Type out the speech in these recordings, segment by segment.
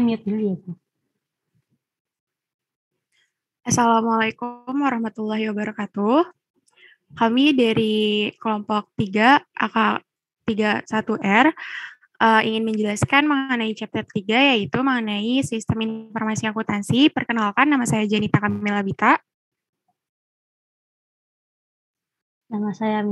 Kan mute dulu ya Bu. Assalamualaikum warahmatullahi wabarakatuh. Kami dari kelompok 3 AK31R uh, ingin menjelaskan mengenai chapter 3 yaitu mengenai sistem informasi akuntansi. Perkenalkan nama saya Janita Kamila Bita. Nama saya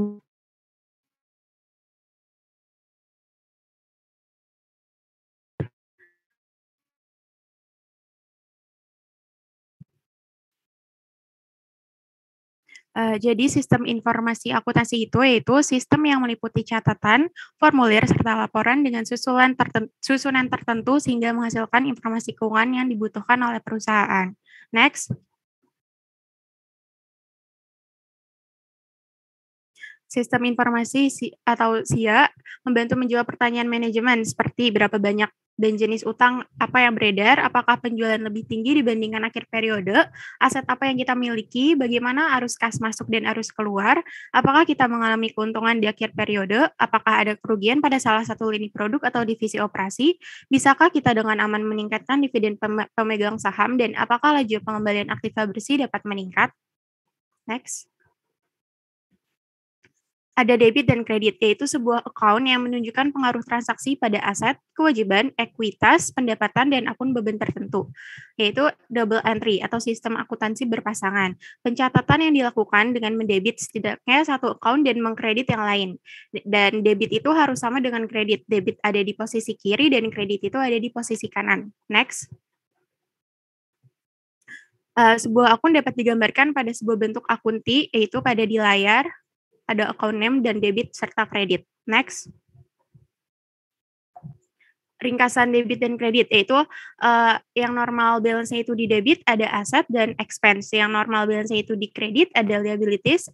Eh, jadi sistem informasi akuntansi itu yaitu sistem yang meliputi catatan, formulir serta laporan dengan susulan tertentu, susunan tertentu sehingga menghasilkan informasi keuangan yang dibutuhkan oleh perusahaan. Next. Sistem Informasi si atau SIA membantu menjawab pertanyaan manajemen seperti berapa banyak dan jenis utang apa yang beredar, apakah penjualan lebih tinggi dibandingkan akhir periode, aset apa yang kita miliki, bagaimana arus kas masuk dan arus keluar, apakah kita mengalami keuntungan di akhir periode, apakah ada kerugian pada salah satu lini produk atau divisi operasi, bisakah kita dengan aman meningkatkan dividen pemegang saham, dan apakah laju pengembalian aktiva bersih dapat meningkat. Next ada debit dan kredit, yaitu sebuah account yang menunjukkan pengaruh transaksi pada aset, kewajiban, ekuitas, pendapatan, dan akun beban tertentu, yaitu double entry atau sistem akuntansi berpasangan. Pencatatan yang dilakukan dengan mendebit setidaknya satu account dan mengkredit yang lain. Dan debit itu harus sama dengan kredit. Debit ada di posisi kiri dan kredit itu ada di posisi kanan. Next. Uh, sebuah akun dapat digambarkan pada sebuah bentuk akunti, yaitu pada di layar, ada account name dan debit serta kredit. Next. Ringkasan debit dan kredit yaitu uh, yang normal balance itu di debit ada aset dan expense, yang normal balance itu di kredit ada liabilities,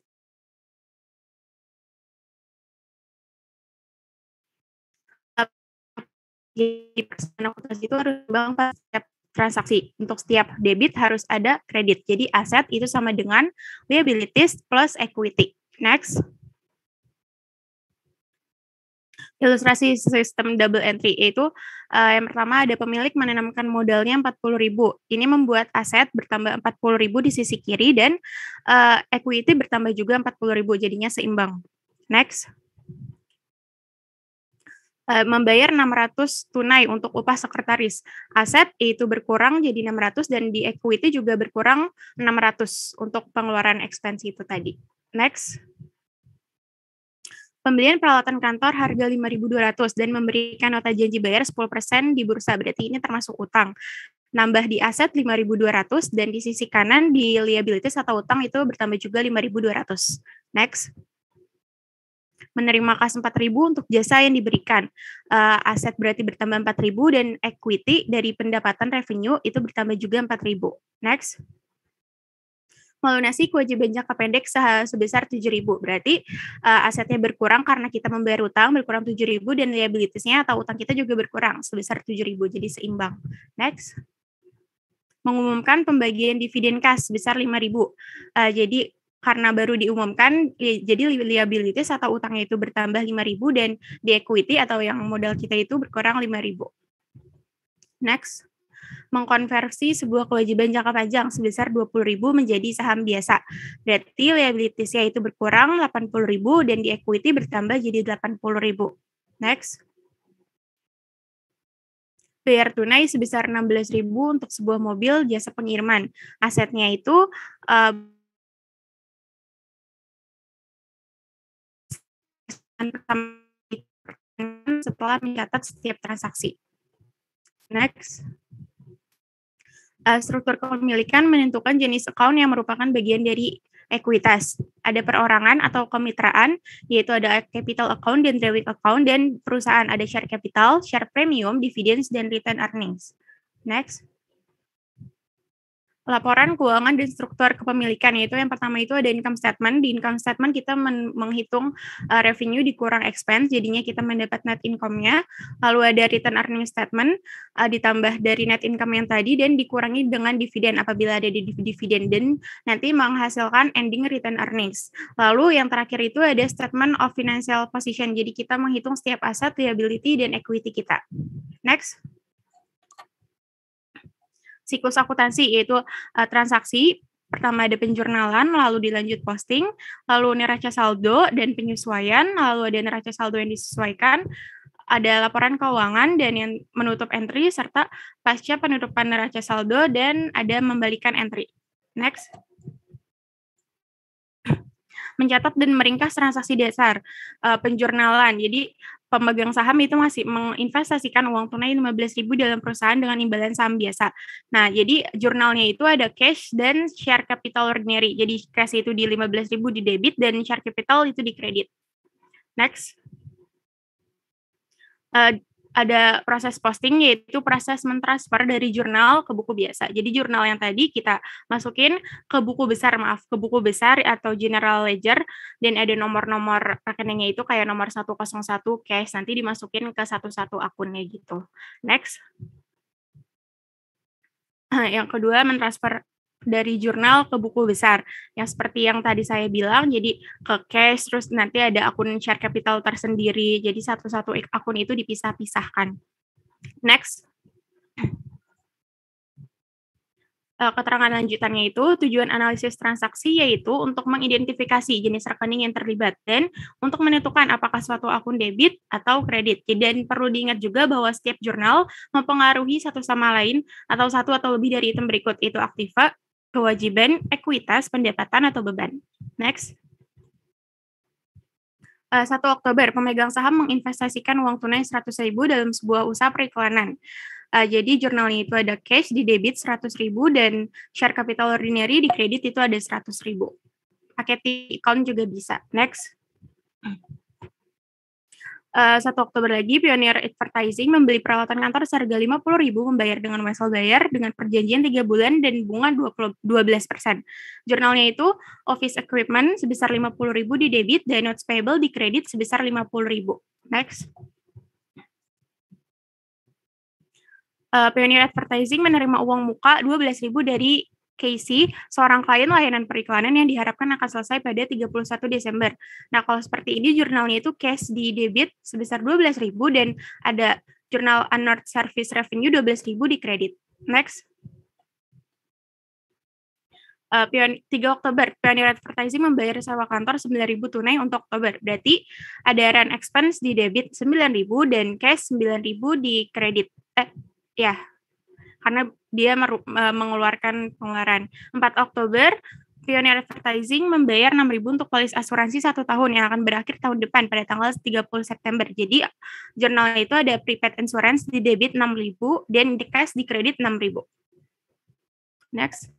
di itu harus bank pas setiap transaksi. Untuk setiap debit harus ada kredit. Jadi aset itu sama dengan liabilities plus equity. Next. Ilustrasi sistem double entry yaitu uh, eh, yang pertama ada pemilik menanamkan modalnya 40.000. Ini membuat aset bertambah 40.000 di sisi kiri dan uh, equity bertambah juga 40.000 jadinya seimbang. Next. Uh, membayar 600 tunai untuk upah sekretaris. Aset itu berkurang jadi 600 dan di equity juga berkurang 600 untuk pengeluaran ekspensi itu tadi. Next. Pembelian peralatan kantor harga 5.200 dan memberikan nota janji bayar 10% di bursa, berarti ini termasuk utang. Nambah di aset 5.200 dan di sisi kanan di liabilities atau utang itu bertambah juga 5.200. Next menerima kas 4000 untuk jasa yang diberikan. Uh, aset berarti bertambah 4000 dan equity dari pendapatan revenue itu bertambah juga 4000. Next melunasi kewajiban jangka pendek sebesar ribu Berarti uh, asetnya berkurang karena kita membayar utang berkurang ribu dan liabilitasnya atau utang kita juga berkurang sebesar ribu Jadi seimbang. Next mengumumkan pembagian dividen kas sebesar 5.000. Uh, eh, jadi karena baru diumumkan ya, jadi liabilitas atau utangnya itu bertambah 5.000 dan di equity atau yang modal kita itu berkurang 5.000. Next mengkonversi sebuah kewajiban jangka panjang sebesar 20.000 menjadi saham biasa. Berarti liabilitiesnya yaitu berkurang 80.000 dan di equity bertambah jadi 80.000. Next. Bayar tunai sebesar 16.000 untuk sebuah mobil jasa pengiriman. Asetnya itu uh, setelah mencatat setiap transaksi. Next uh, struktur kepemilikan menentukan jenis account yang merupakan bagian dari ekuitas. Ada perorangan atau kemitraan, yaitu ada capital account dan derivative account, dan perusahaan ada share capital, share premium, dividends, dan return earnings. Next laporan keuangan dan struktur kepemilikan yaitu yang pertama itu ada income statement di income statement kita men menghitung uh, revenue dikurang expense jadinya kita mendapat net income-nya lalu ada return earning statement uh, ditambah dari net income yang tadi dan dikurangi dengan dividen apabila ada di dividen dan nanti menghasilkan ending return earnings lalu yang terakhir itu ada statement of financial position jadi kita menghitung setiap aset liability dan equity kita next siklus akuntansi yaitu uh, transaksi pertama ada penjurnalan, lalu dilanjut posting, lalu neraca saldo dan penyesuaian, lalu ada neraca saldo yang disesuaikan, ada laporan keuangan dan yang menutup entry serta pasca penutupan neraca saldo dan ada membalikan entry. Next. Mencatat dan meringkas transaksi dasar, eh, penjurnalan. Jadi pemegang saham itu masih menginvestasikan uang tunai 15.000 dalam perusahaan dengan imbalan saham biasa. Nah, jadi jurnalnya itu ada cash dan share capital ordinary. Jadi cash itu di 15.000 di debit dan share capital itu di kredit. Next. Uh, ada proses posting yaitu proses mentransfer dari jurnal ke buku biasa. Jadi jurnal yang tadi kita masukin ke buku besar, maaf, ke buku besar atau general ledger dan ada nomor-nomor rekeningnya itu kayak nomor 101 cash nanti dimasukin ke satu-satu akunnya gitu. Next. Yang kedua mentransfer dari jurnal ke buku besar. Yang seperti yang tadi saya bilang, jadi ke cash, terus nanti ada akun share capital tersendiri. Jadi satu-satu akun itu dipisah-pisahkan. Next. Eh, keterangan lanjutannya itu tujuan analisis transaksi yaitu untuk mengidentifikasi jenis rekening yang terlibat dan untuk menentukan apakah suatu akun debit atau kredit. Dan perlu diingat juga bahwa setiap jurnal mempengaruhi satu sama lain atau satu atau lebih dari item berikut itu aktiva, kewajiban, ekuitas, pendapatan, atau beban. Next. 1 eh, Oktober, pemegang saham menginvestasikan uang tunai 100 ribu dalam sebuah usaha periklanan. Uh, jadi jurnalnya itu ada cash di debit 100 ribu dan share capital ordinary di kredit itu ada 100 ribu. Paket account juga bisa. Next. Uh, Oktober lagi, Pioneer Advertising membeli peralatan kantor seharga 50 ribu membayar dengan wesel bayar dengan perjanjian tiga bulan dan bunga belas persen Jurnalnya itu office equipment sebesar 50 ribu di debit dan notes payable di kredit sebesar 50 ribu. Next. Uh, Pioneer Advertising menerima uang muka 12.000 dari Casey, seorang klien layanan periklanan yang diharapkan akan selesai pada 31 Desember. Nah, kalau seperti ini jurnalnya itu cash di debit sebesar 12.000 dan ada jurnal unearthed service revenue 12.000 di kredit. Next. Uh, eh, 3 Oktober, Pioneer Advertising membayar sewa kantor 9.000 tunai untuk Oktober. Berarti ada rent expense di debit 9.000 dan cash 9.000 di kredit. Eh, ya, karena dia mengeluarkan pengeluaran. 4 Oktober, Pioneer Advertising membayar 6.000 untuk polis asuransi satu tahun yang akan berakhir tahun depan pada tanggal 30 September. Jadi jurnal itu ada prepaid insurance di debit 6.000 dan di cash di kredit 6.000. Next.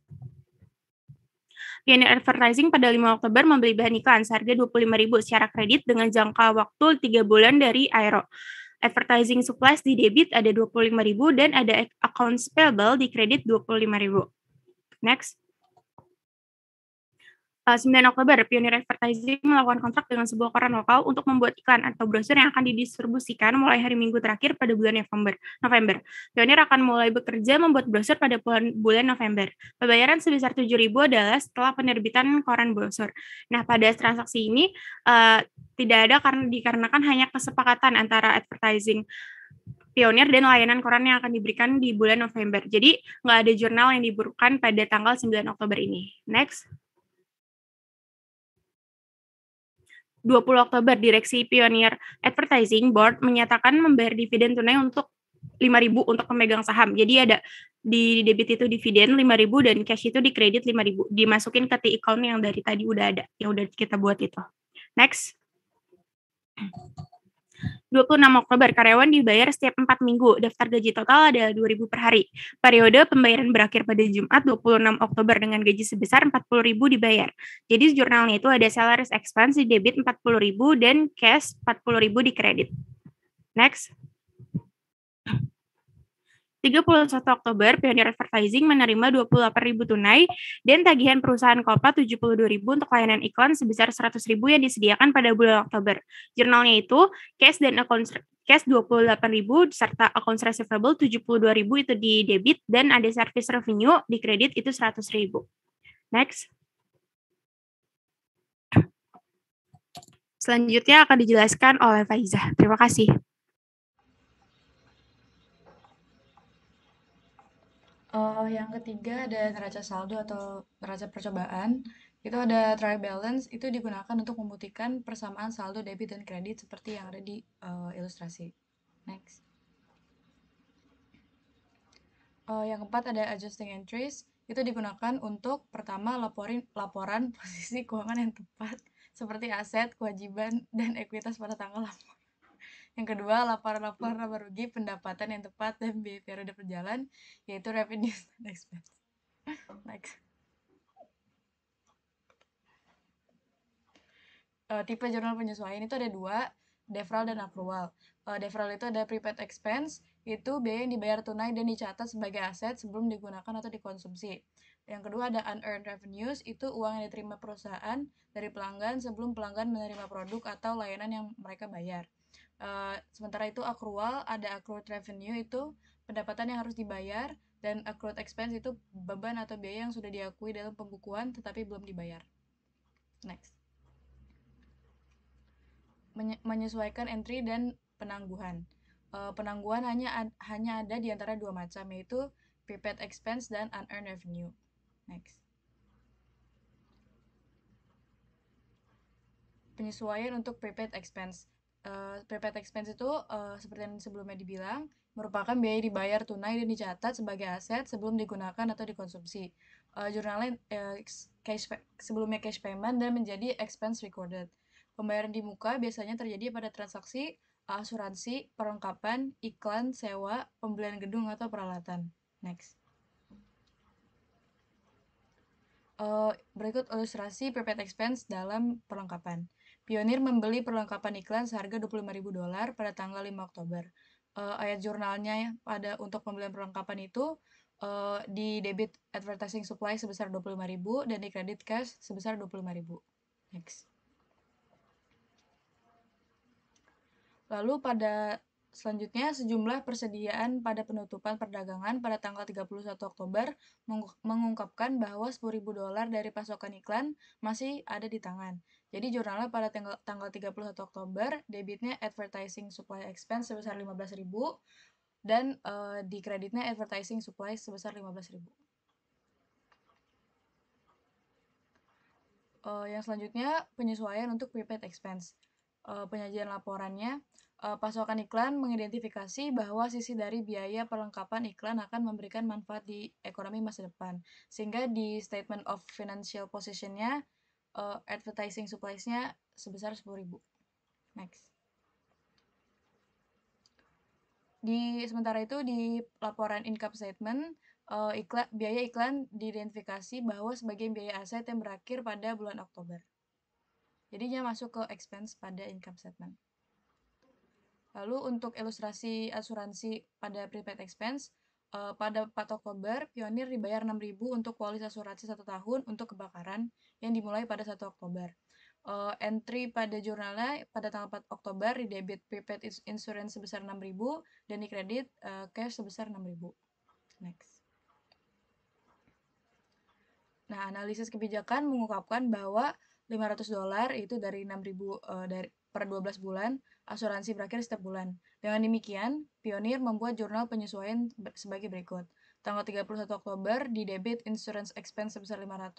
Pioneer Advertising pada 5 Oktober membeli bahan iklan seharga 25.000 secara kredit dengan jangka waktu 3 bulan dari Aero advertising supplies di debit ada 25.000 dan ada accounts payable di kredit 25.000. Next. 9 eh, Oktober, Pioneer Advertising melakukan kontrak dengan sebuah koran lokal untuk membuat iklan atau brosur yang akan didistribusikan mulai hari Minggu terakhir pada bulan November. November. Pioneer akan mulai bekerja membuat brosur pada bulan, November. Pembayaran sebesar 7.000 adalah setelah penerbitan koran brosur. Nah, pada transaksi ini uh, tidak ada karena dikarenakan hanya kesepakatan antara advertising pionir dan layanan koran yang akan diberikan di bulan November. Jadi, nggak ada jurnal yang diburukan pada tanggal 9 Oktober ini. Next. 20 Oktober, Direksi Pioneer Advertising Board menyatakan membayar dividen tunai untuk 5.000 untuk pemegang saham. Jadi ada di debit itu dividen 5.000 dan cash itu di kredit 5.000. Dimasukin ke T account yang dari tadi udah ada, yang udah kita buat itu. Next. 26 Oktober karyawan dibayar setiap 4 minggu. Daftar gaji total adalah 2000 per hari. Periode pembayaran berakhir pada Jumat 26 Oktober dengan gaji sebesar 40.000 dibayar. Jadi jurnalnya itu ada salaries expense di debit 40.000 dan cash 40.000 di kredit. Next. 31 Oktober, Pioneer Advertising menerima 28.000 tunai dan tagihan perusahaan Kopa 72.000 untuk layanan iklan sebesar 100.000 yang disediakan pada bulan Oktober. Jurnalnya itu cash dan account cash 28.000 serta account receivable 72.000 itu di debit dan ada service revenue di kredit itu 100.000. Next. Selanjutnya akan dijelaskan oleh Faiza. Terima kasih. Uh, yang ketiga ada neraca saldo atau neraca percobaan. Itu ada trial balance, itu digunakan untuk membuktikan persamaan saldo debit dan kredit seperti yang ada di, uh, ilustrasi. Next. Uh, yang keempat ada adjusting entries, itu digunakan untuk pertama laporin laporan posisi keuangan yang tepat seperti aset, kewajiban, dan ekuitas pada tanggal laporan yang kedua, laporan-laporan laba hmm. rugi, pendapatan yang tepat dan biaya periode berjalan, yaitu revenue and expense. Next. Uh, tipe jurnal penyesuaian itu ada dua, deferral dan accrual. Uh, eh, deferral itu ada prepaid expense, itu biaya yang dibayar tunai dan dicatat sebagai aset sebelum digunakan atau dikonsumsi. Yang kedua ada unearned revenues, itu uang yang diterima perusahaan dari pelanggan sebelum pelanggan menerima produk atau layanan yang mereka bayar. Uh, sementara itu accrual ada accrued revenue itu pendapatan yang harus dibayar dan accrued expense itu beban atau biaya yang sudah diakui dalam pembukuan tetapi belum dibayar. Next. Menye menyesuaikan entry dan penangguhan. Uh, penangguhan hanya ad hanya ada di antara dua macam yaitu prepaid expense dan unearned revenue. Next. Penyesuaian untuk prepaid expense Uh, expense itu uh, seperti yang sebelumnya dibilang merupakan biaya dibayar tunai dan dicatat sebagai aset sebelum digunakan atau dikonsumsi. Uh, eh, jurnalnya uh, cash sebelumnya cash payment dan menjadi expense recorded. Pembayaran di muka biasanya terjadi pada transaksi asuransi, perlengkapan, iklan, sewa, pembelian gedung atau peralatan. Next. Uh, berikut ilustrasi prepaid expense dalam perlengkapan. Pionir membeli perlengkapan iklan seharga 25.000 dolar pada tanggal 5 Oktober. Uh, ayat jurnalnya ya, pada untuk pembelian perlengkapan itu uh, di debit advertising supply sebesar 25.000 dan di kredit cash sebesar 25.000. Next. Lalu pada Selanjutnya, sejumlah persediaan pada penutupan perdagangan pada tanggal 31 Oktober mengungkapkan bahwa 10.000 dolar dari pasokan iklan masih ada di tangan. Jadi jurnalnya pada tanggal, tanggal 31 Oktober, debitnya advertising supply expense sebesar 15.000 dan uh, di kreditnya advertising supply sebesar 15.000. Uh, eh, yang selanjutnya penyesuaian untuk prepaid expense. Uh, penyajian laporannya, uh, pasokan iklan mengidentifikasi bahwa sisi dari biaya perlengkapan iklan akan memberikan manfaat di ekonomi masa depan. Sehingga di statement of financial positionnya uh, advertising supplies-nya sebesar 10.000. Next. Di sementara itu di laporan income statement uh, eh, iklan, biaya iklan diidentifikasi bahwa sebagai biaya aset yang berakhir pada bulan Oktober. Jadinya masuk ke expense pada income statement. Lalu untuk ilustrasi asuransi pada prepaid expense, uh, pada 4 Oktober, Pionir dibayar 6.000 untuk polis asuransi satu tahun untuk kebakaran, yang dimulai pada 1 Oktober. Uh, entry pada jurnalnya pada tanggal 4 Oktober di debit prepaid insurance sebesar 6.000 dan di kredit uh, cash sebesar 6.000. Next. Nah, analisis kebijakan mengungkapkan bahwa 500 dolar itu dari 6.000 uh, eh, dari per 12 bulan, asuransi berakhir setiap bulan. Dengan demikian, Pionir membuat jurnal penyesuaian sebagai berikut. Tanggal 31 Oktober di debit insurance expense sebesar 500,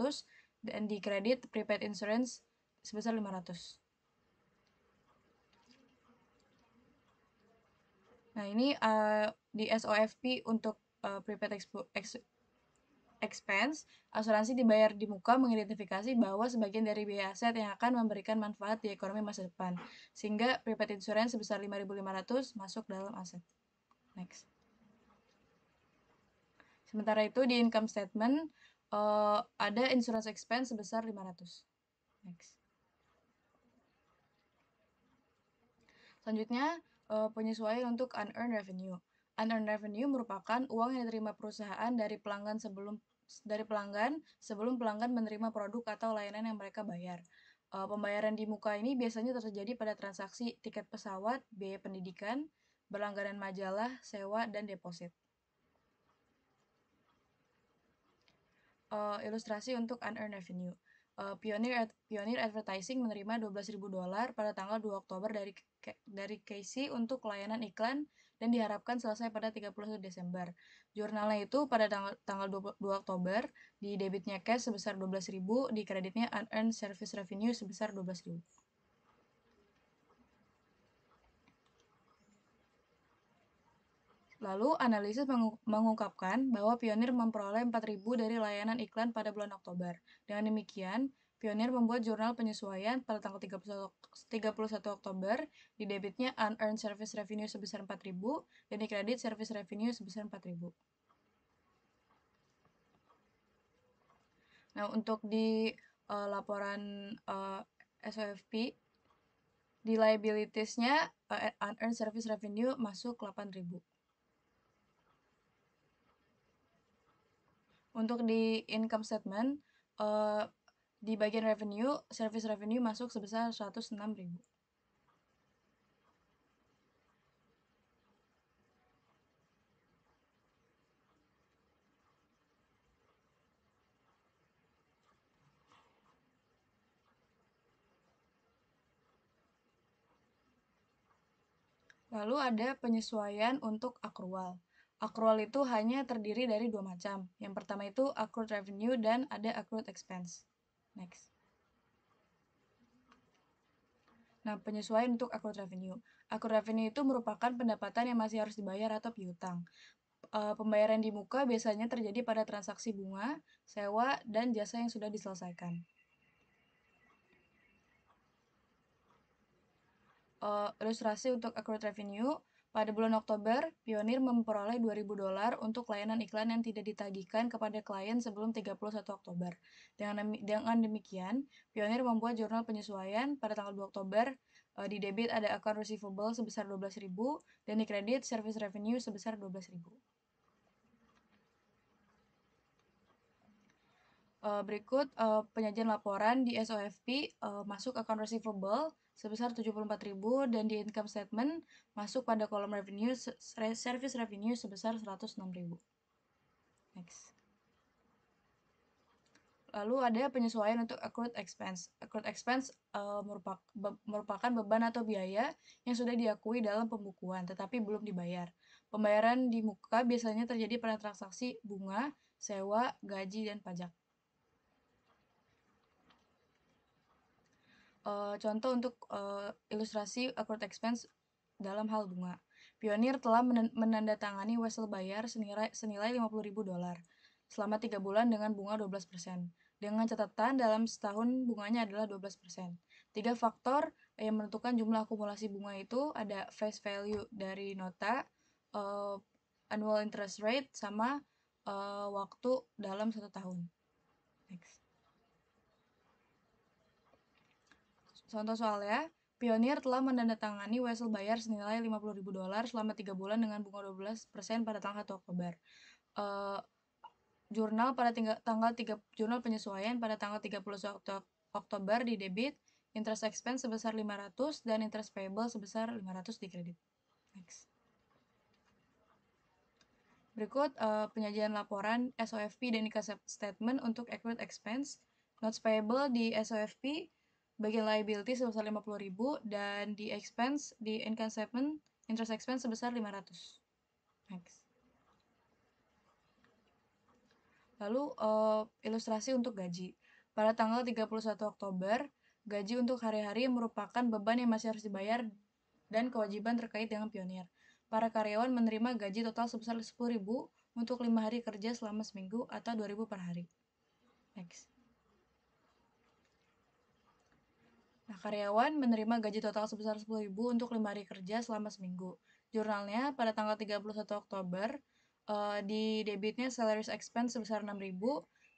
dan di kredit prepaid insurance sebesar 500. Nah, ini uh, di SOFP untuk uh, prepaid expense, asuransi dibayar di muka mengidentifikasi bahwa sebagian dari biaya aset yang akan memberikan manfaat di ekonomi masa depan. Sehingga prepaid insurance sebesar 5.500 masuk dalam aset. Next. Sementara itu di income statement, uh, ada insurance expense sebesar 500. Next. Selanjutnya, uh, penyesuaian untuk unearned revenue. Unearned revenue merupakan uang yang diterima perusahaan dari pelanggan sebelum dari pelanggan sebelum pelanggan menerima produk atau layanan yang mereka bayar. Uh, pembayaran di muka ini biasanya terjadi pada transaksi tiket pesawat, biaya pendidikan, berlangganan majalah, sewa, dan deposit. uh, ilustrasi untuk unearned revenue. Uh, eh, Pioneer, Ad- Pioneer Advertising menerima 12.000 dolar pada tanggal 2 Oktober dari dari Casey untuk layanan iklan dan diharapkan selesai pada 31 Desember. Jurnalnya itu pada tanggal, tanggal 2 Oktober di debitnya cash sebesar 12.000, di kreditnya unearned service revenue sebesar 12.000. Lalu, analisis mengungkapkan bahwa Pionir memperoleh 4.000 dari layanan iklan pada bulan Oktober. Dengan demikian, Pionir membuat jurnal penyesuaian pada tanggal 31, Oktober, di debitnya unearned service revenue sebesar 4.000 dan di kredit service revenue sebesar 4.000. Nah, untuk di uh, laporan uh, eh, SOFP, di liabilitiesnya uh, unearned service revenue masuk 8.000. Untuk di income statement, uh, di bagian revenue, service revenue masuk sebesar 106.000. Lalu ada penyesuaian untuk akrual. Accrual itu hanya terdiri dari dua macam. Yang pertama itu accrued revenue dan ada accrued expense. Next. Nah, penyesuaian untuk accrued revenue. Accrued revenue itu merupakan pendapatan yang masih harus dibayar atau piutang. E, pembayaran di muka biasanya terjadi pada transaksi bunga, sewa, dan jasa yang sudah diselesaikan. E, ilustrasi untuk accrued revenue pada bulan Oktober, Pioneer memperoleh 2.000 dolar untuk layanan iklan yang tidak ditagihkan kepada klien sebelum 31 Oktober. Dengan demikian, Pioneer membuat jurnal penyesuaian pada tanggal 2 Oktober eh, di debit ada akun receivable sebesar 12.000 dan di kredit service revenue sebesar 12.000. Eh, berikut eh, penyajian laporan di SOFP masuk akun receivable sebesar 74.000 dan di income statement masuk pada kolom revenue service revenue sebesar 106.000. Next. Lalu ada penyesuaian untuk accrued expense. Accrued expense uh, eh, merupakan, merupakan beban atau biaya yang sudah diakui dalam pembukuan tetapi belum dibayar. Pembayaran di muka biasanya terjadi pada transaksi bunga, sewa, gaji, dan pajak. Uh, contoh untuk uh, ilustrasi accrued expense dalam hal bunga. Pionir telah menandatangani wesel bayar senilai, senilai 50.000 dolar selama 3 bulan dengan bunga 12%. Dengan catatan dalam setahun bunganya adalah 12%. Tiga faktor yang menentukan jumlah akumulasi bunga itu ada face value dari nota, uh, annual interest rate, sama uh, waktu dalam satu tahun. Next. Contoh soalnya, Pionir telah menandatangani wesel bayar senilai 50.000 dolar selama 3 bulan dengan bunga 12% pada tanggal 1 Oktober. Uh, jurnal pada tiga, tanggal 3 jurnal penyesuaian pada tanggal 30 Oktober di debit, interest expense sebesar 500 dan interest payable sebesar 500 di kredit. Next. Berikut uh, penyajian laporan SOFP dan income statement untuk accurate expense, notes payable di SOFP, bagian liability sebesar 50.000 dan di expense di income statement interest expense sebesar 500. Next. Lalu uh, ilustrasi untuk gaji. Pada tanggal 31 Oktober, gaji untuk hari-hari merupakan beban yang masih harus dibayar dan kewajiban terkait dengan pionir. Para karyawan menerima gaji total sebesar 10.000 untuk 5 hari kerja selama seminggu atau 2.000 per hari. Next. Nah, karyawan menerima gaji total sebesar 10.000 untuk 5 hari kerja selama seminggu. Jurnalnya pada tanggal 31 Oktober uh, di debitnya salaries expense sebesar 6.000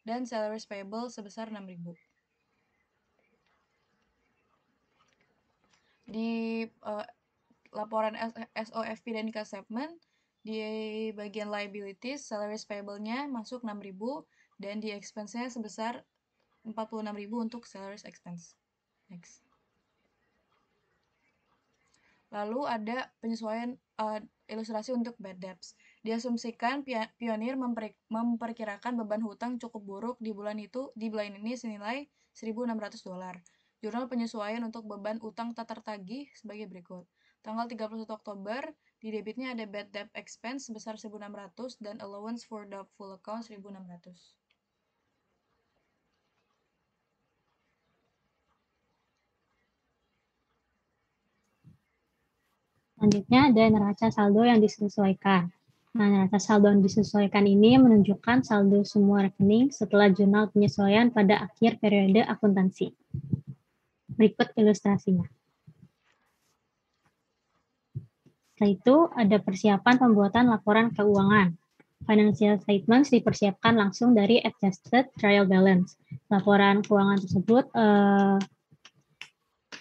dan salaries payable sebesar 6.000. Di uh, laporan SOFP dan income statement di bagian liabilities salaries payable-nya masuk 6.000 dan di expense-nya sebesar 46.000 untuk salaries expense. Next. Lalu ada penyesuaian uh, ilustrasi untuk bad debts. Diasumsikan pionir memperkirakan beban hutang cukup buruk di bulan itu di bulan ini senilai 1.600 dolar. Jurnal penyesuaian untuk beban utang tak tertagih sebagai berikut. Tanggal 31 Oktober, di debitnya ada bad debt expense sebesar 1.600 dan allowance for doubtful account 1.600. Selanjutnya ada neraca saldo yang disesuaikan. Nah, neraca saldo yang disesuaikan ini menunjukkan saldo semua rekening setelah jurnal penyesuaian pada akhir periode akuntansi. Berikut ilustrasinya. Setelah itu, ada persiapan pembuatan laporan keuangan. Financial statements dipersiapkan langsung dari adjusted trial balance. Laporan keuangan tersebut eh,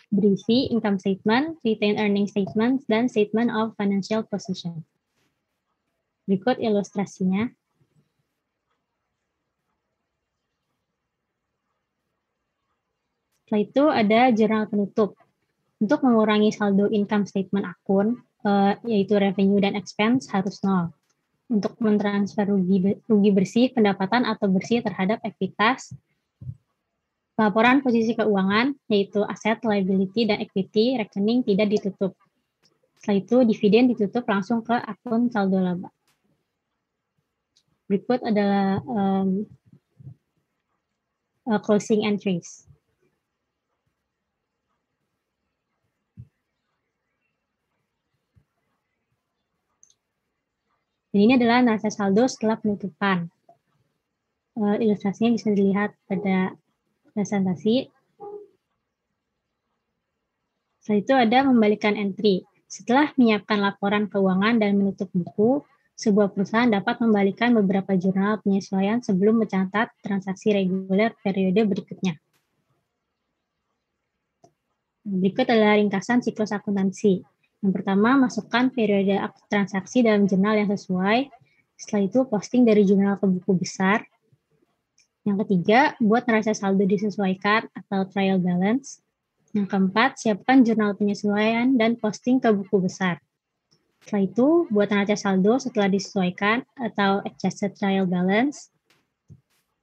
berisi income statement, retained earning statement, dan statement of financial position. Berikut ilustrasinya. Setelah itu ada jurnal penutup. Untuk mengurangi saldo income statement akun, eh, yaitu revenue dan expense, harus nol. Untuk mentransfer rugi, rugi bersih, pendapatan atau bersih terhadap ekuitas, Laporan posisi keuangan, yaitu aset, liability, dan equity, rekening tidak ditutup. Setelah itu, dividen ditutup langsung ke akun saldo laba. Berikut adalah um, uh, closing entries. Dan ini adalah neraca saldo setelah penutupan. Uh, ilustrasinya bisa dilihat pada presentasi. Setelah itu ada membalikan entry. Setelah menyiapkan laporan keuangan dan menutup buku, sebuah perusahaan dapat membalikan beberapa jurnal penyesuaian sebelum mencatat transaksi reguler periode berikutnya. Berikut adalah ringkasan siklus akuntansi. Yang pertama, masukkan periode transaksi dalam jurnal yang sesuai. Setelah itu, posting dari jurnal ke buku besar. Yang ketiga, buat neraca saldo disesuaikan atau trial balance. Yang keempat, siapkan jurnal penyesuaian dan posting ke buku besar. Setelah itu, buat neraca saldo setelah disesuaikan atau adjusted trial balance.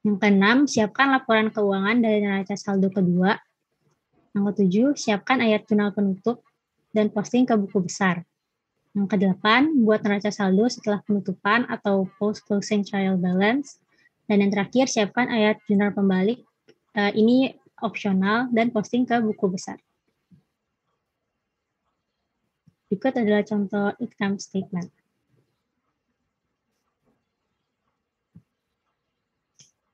Yang keenam, siapkan laporan keuangan dari neraca saldo kedua. Yang ketujuh, siapkan ayat jurnal penutup dan posting ke buku besar. Yang kedelapan, buat neraca saldo setelah penutupan atau post-closing trial balance. Dan yang terakhir, siapkan ayat jurnal pembalik. Uh, ini opsional dan posting ke buku besar. Berikut adalah contoh income statement.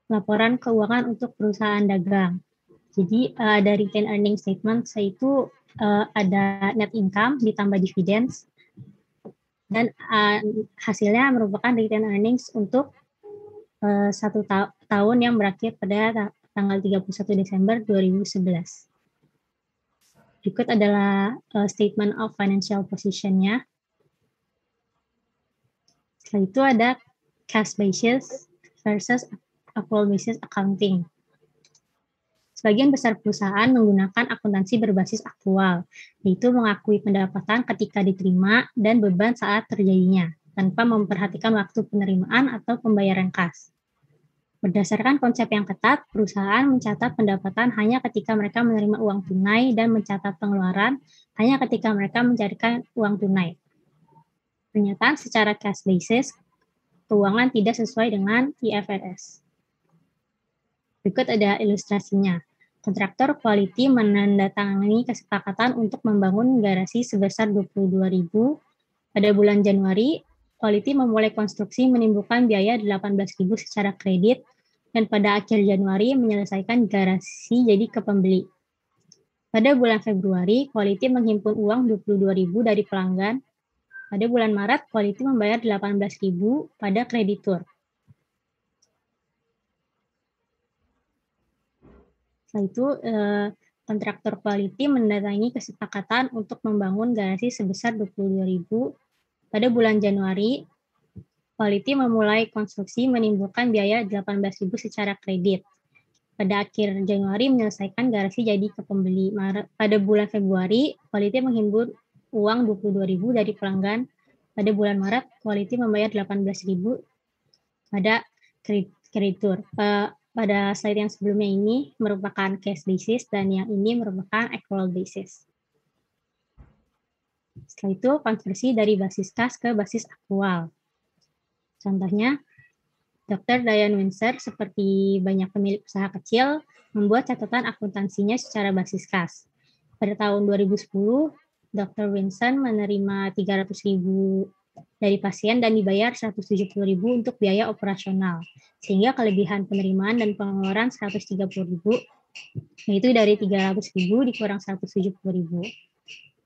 Laporan keuangan untuk perusahaan dagang. Jadi uh, dari retained earning statement saya itu uh, eh, ada net income ditambah dividends dan uh, hasilnya merupakan retained earnings untuk Eh, satu ta tahun yang berakhir pada ta tanggal 31 Desember 2011. Berikut adalah uh, statement of financial position-nya. Setelah itu ada cash basis versus accrual basis accounting. Sebagian besar perusahaan menggunakan akuntansi berbasis aktual, yaitu mengakui pendapatan ketika diterima dan beban saat terjadinya, tanpa memperhatikan waktu penerimaan atau pembayaran kas. Berdasarkan konsep yang ketat, perusahaan mencatat pendapatan hanya ketika mereka menerima uang tunai dan mencatat pengeluaran hanya ketika mereka mencarikan uang tunai. Pernyataan secara cash basis, keuangan tidak sesuai dengan IFRS. Berikut ada ilustrasinya. Kontraktor quality menandatangani kesepakatan untuk membangun garasi sebesar 22.000 pada bulan Januari quality memulai konstruksi menimbulkan biaya 18.000 secara kredit dan pada akhir Januari menyelesaikan garasi jadi ke pembeli. Pada bulan Februari, Quality menghimpun uang 22.000 dari pelanggan. Pada bulan Maret, Quality membayar 18.000 pada kreditur. Setelah itu, eh, kontraktor Quality mendatangi kesepakatan untuk membangun garasi sebesar 22.000. Pada bulan Januari, Quality memulai konstruksi menimbulkan biaya 18.000 secara kredit. Pada akhir Januari menyelesaikan garasi jadi ke pembeli. Pada bulan Februari, Quality menghimpun uang 22.000 dari pelanggan. Pada bulan Maret, Quality membayar 18.000 pada kreditur. Eh, pada slide yang sebelumnya ini merupakan cash basis dan yang ini merupakan actual basis. Setelah itu konversi dari basis cash ke basis aktual. Contohnya, Dr. Diane Windsor seperti banyak pemilik usaha kecil membuat catatan akuntansinya secara basis kas. Pada tahun 2010, Dr. Winson menerima 300.000 dari pasien dan dibayar 170.000 untuk biaya operasional, sehingga kelebihan penerimaan dan pengeluaran 130.000, yaitu dari 300.000 dikurang 170.000.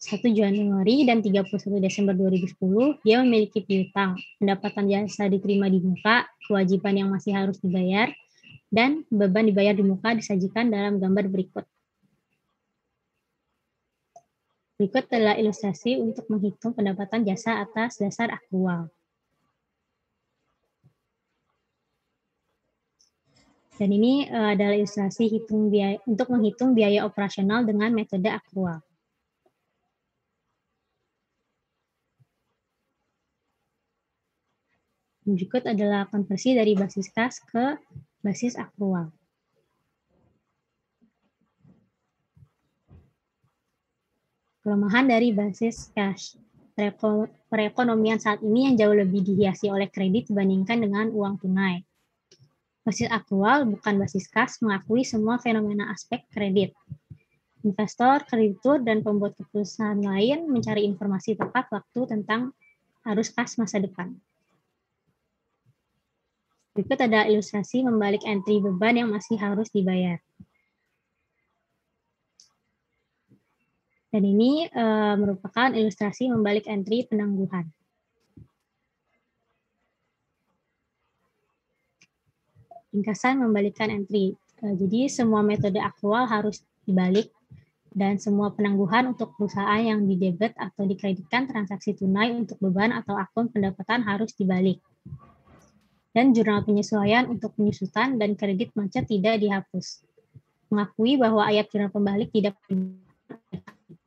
1 Januari dan 31 Desember 2010, dia memiliki piutang, pendapatan jasa diterima di muka, kewajiban yang masih harus dibayar, dan beban dibayar di muka disajikan dalam gambar berikut. Berikut adalah ilustrasi untuk menghitung pendapatan jasa atas dasar aktual. Dan ini eh, adalah ilustrasi hitung biaya, untuk menghitung biaya operasional dengan metode aktual. Berikut adalah konversi dari basis kas ke basis akrual. Kelemahan dari basis cash. Perekonomian saat ini yang jauh lebih dihiasi oleh kredit dibandingkan dengan uang tunai. Basis aktual bukan basis kas mengakui semua fenomena aspek kredit. Investor, kreditur, dan pembuat keputusan lain mencari informasi tepat waktu tentang arus kas masa depan. Berikut ada ilustrasi membalik entry beban yang masih harus dibayar. Dan ini e, merupakan ilustrasi membalik entry penangguhan. Ringkasan membalikkan entry. E, jadi semua metode aktual harus dibalik dan semua penangguhan untuk perusahaan yang di debit atau dikreditkan transaksi tunai untuk beban atau akun pendapatan harus dibalik dan jurnal penyesuaian untuk penyusutan dan kredit macet tidak dihapus. Mengakui bahwa ayat jurnal pembalik tidak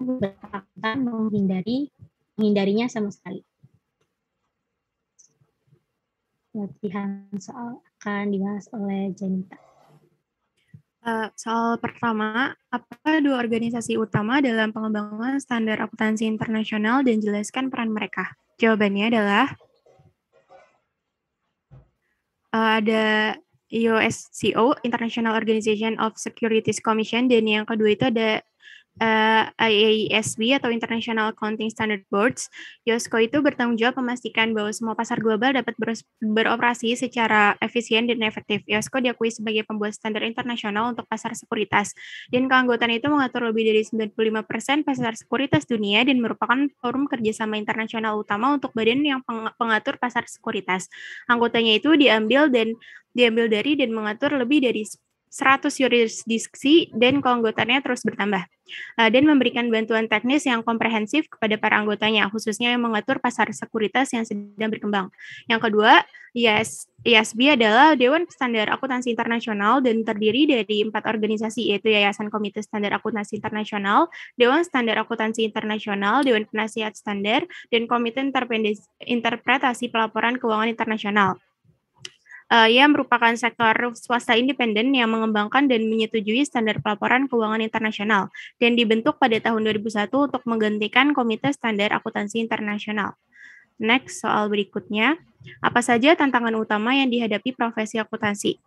berfakta menghindari menghindarinya sama sekali. Latihan soal akan dibahas oleh Janita. Uh, soal pertama, apa dua organisasi utama dalam pengembangan standar akuntansi internasional dan jelaskan peran mereka? Jawabannya adalah Eh, ada USCO, International Organization of Securities Commission dan yang kedua itu ada uh, eh, IASB e atau International Accounting Standard Boards, IOSCO itu bertanggung jawab memastikan bahwa semua pasar global dapat ber beroperasi secara efisien dan efektif. IOSCO diakui sebagai pembuat standar internasional untuk pasar sekuritas. Dan keanggotaan itu mengatur lebih dari 95% pasar sekuritas dunia dan merupakan forum kerjasama internasional utama untuk badan yang peng pengatur pasar sekuritas. Anggotanya itu diambil dan diambil dari dan mengatur lebih dari 100 yurisdiksi dan keanggotannya terus bertambah, eh, dan memberikan bantuan teknis yang komprehensif kepada para anggotanya, khususnya yang mengatur pasar sekuritas yang sedang berkembang. Yang kedua, IAS, IASB adalah Dewan Standar Akuntansi Internasional dan terdiri dari empat organisasi, yaitu Yayasan Komite Standar Akuntansi Internasional, Dewan Standar Akuntansi Internasional, Dewan Penasihat Standar, dan Komite Interpretasi Pelaporan Keuangan Internasional uh, eh, yang merupakan sektor swasta independen yang mengembangkan dan menyetujui standar pelaporan keuangan internasional dan dibentuk pada tahun 2001 untuk menggantikan Komite Standar Akuntansi Internasional. Next, soal berikutnya. Apa saja tantangan utama yang dihadapi profesi akuntansi?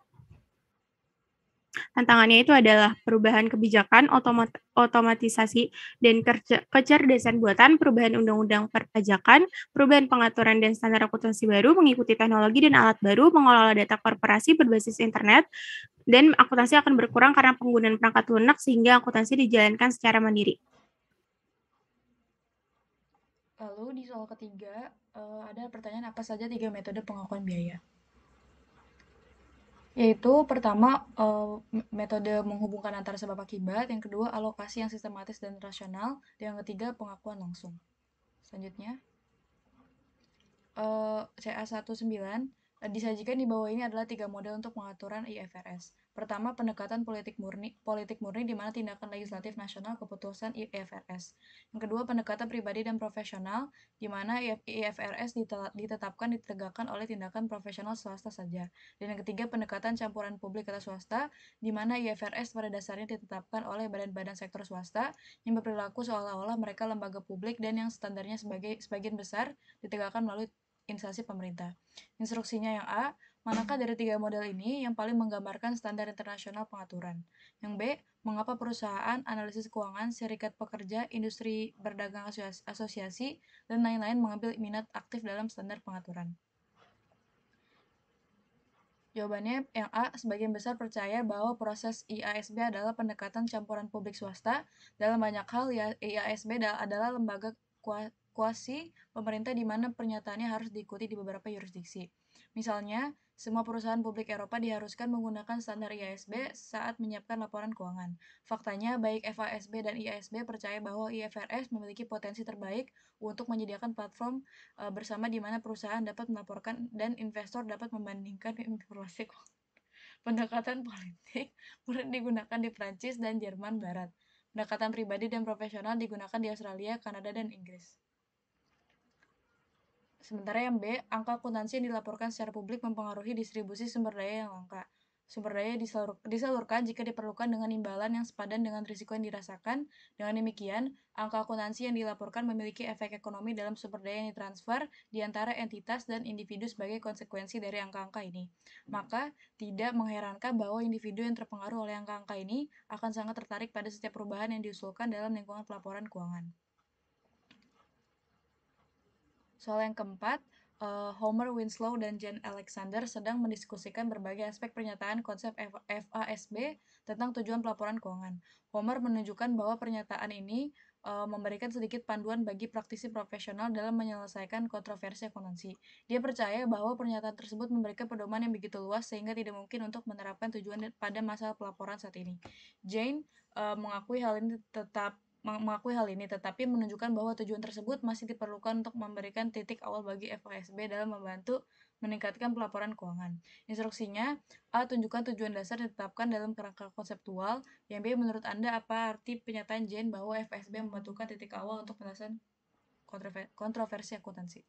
Tantangannya itu adalah perubahan kebijakan, otomat otomatisasi, dan kerja kecerdasan buatan, perubahan undang-undang perpajakan, perubahan pengaturan dan standar akuntansi baru, mengikuti teknologi dan alat baru, mengelola data korporasi berbasis internet, dan akuntansi akan berkurang karena penggunaan perangkat lunak sehingga akuntansi dijalankan secara mandiri. Lalu di soal ketiga, eh, ada pertanyaan apa saja tiga metode pengakuan biaya? Yaitu pertama, uh, metode menghubungkan antara sebab akibat, yang kedua alokasi yang sistematis dan rasional, dan yang ketiga pengakuan langsung. Selanjutnya. uh, CA19, eee, disajikan di bawah ini adalah tiga model untuk pengaturan IFRS. Pertama, pendekatan politik murni, politik murni di mana tindakan legislatif nasional keputusan IFRS. Yang kedua, pendekatan pribadi dan profesional di mana IFRS ditetapkan ditegakkan oleh tindakan profesional swasta saja. Dan yang ketiga, pendekatan campuran publik atau swasta di mana IFRS pada dasarnya ditetapkan oleh badan-badan sektor swasta yang berperilaku seolah-olah mereka lembaga publik dan yang standarnya sebagai sebagian besar ditegakkan melalui instansi pemerintah. Instruksinya yang A, Manakah dari tiga model ini yang paling menggambarkan standar internasional pengaturan? Yang B. Mengapa perusahaan, analisis keuangan, serikat pekerja, industri berdagang asosiasi, dan lain-lain mengambil minat aktif dalam standar pengaturan? Jawabannya yang A, sebagian besar percaya bahwa proses IASB adalah pendekatan campuran publik swasta. Dalam banyak hal, ya, IASB adalah lembaga kuasi pemerintah di mana pernyataannya harus diikuti di beberapa yurisdiksi. Misalnya, semua perusahaan publik Eropa diharuskan menggunakan standar IASB saat menyiapkan laporan keuangan. Faktanya, baik FASB dan IASB percaya bahwa IFRS memiliki potensi terbaik untuk menyediakan platform eh, bersama di mana perusahaan dapat melaporkan dan investor dapat membandingkan informasi Pendekatan politik mulai digunakan di Prancis dan Jerman Barat. Pendekatan pribadi dan profesional digunakan di Australia, Kanada, dan Inggris. Sementara yang B, angka akuntansi yang dilaporkan secara publik mempengaruhi distribusi sumber daya yang langka. Sumber daya disalur, disalurkan jika diperlukan dengan imbalan yang sepadan dengan risiko yang dirasakan. Dengan demikian, angka akuntansi yang dilaporkan memiliki efek ekonomi dalam sumber daya yang ditransfer di antara entitas dan individu sebagai konsekuensi dari angka-angka ini. Maka, tidak mengherankan bahwa individu yang terpengaruh oleh angka-angka ini akan sangat tertarik pada setiap perubahan yang diusulkan dalam lingkungan pelaporan keuangan. Soal yang keempat, uh, Homer Winslow dan Jane Alexander sedang mendiskusikan berbagai aspek pernyataan konsep F FASB tentang tujuan pelaporan keuangan. Homer menunjukkan bahwa pernyataan ini uh, memberikan sedikit panduan bagi praktisi profesional dalam menyelesaikan kontroversi akuntansi. Dia percaya bahwa pernyataan tersebut memberikan pedoman yang begitu luas sehingga tidak mungkin untuk menerapkan tujuan pada masa pelaporan saat ini. Jane uh, mengakui hal ini tetap mengakui hal ini, tetapi menunjukkan bahwa tujuan tersebut masih diperlukan untuk memberikan titik awal bagi FASB dalam membantu meningkatkan pelaporan keuangan. Instruksinya, A. Tunjukkan tujuan dasar ditetapkan dalam kerangka konseptual, yang B. Menurut Anda apa arti pernyataan Jane bahwa FASB membutuhkan titik awal untuk penjelasan kontroversi akuntansi?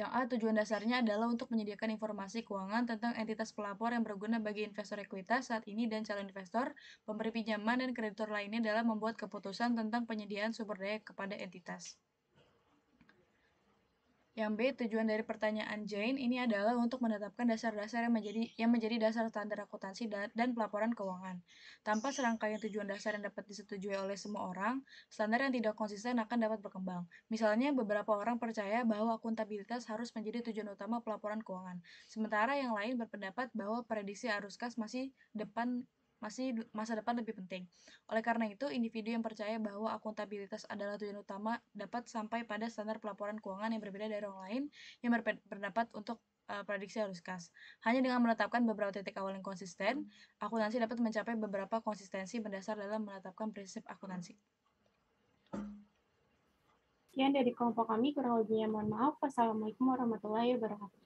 Yang A, tujuan dasarnya adalah untuk menyediakan informasi keuangan tentang entitas pelapor yang berguna bagi investor ekuitas saat ini dan calon investor, pemberi pinjaman, dan kreditur lainnya dalam membuat keputusan tentang penyediaan sumber daya kepada entitas. Yang B, tujuan dari pertanyaan Jane ini adalah untuk menetapkan dasar-dasar yang menjadi yang menjadi dasar standar akuntansi dan, dan pelaporan keuangan. Tanpa serangkaian tujuan dasar yang dapat disetujui oleh semua orang, standar yang tidak konsisten akan dapat berkembang. Misalnya, beberapa orang percaya bahwa akuntabilitas harus menjadi tujuan utama pelaporan keuangan, sementara yang lain berpendapat bahwa prediksi arus kas masih depan masih masa depan lebih penting. Oleh karena itu, individu yang percaya bahwa akuntabilitas adalah tujuan utama dapat sampai pada standar pelaporan keuangan yang berbeda dari orang lain yang berpendapat untuk uh, prediksi arus kas. Hanya dengan menetapkan beberapa titik awal yang konsisten, akuntansi dapat mencapai beberapa konsistensi mendasar dalam menetapkan prinsip akuntansi. Sekian dari kelompok kami, kurang lebihnya mohon maaf. Wassalamualaikum warahmatullahi wabarakatuh.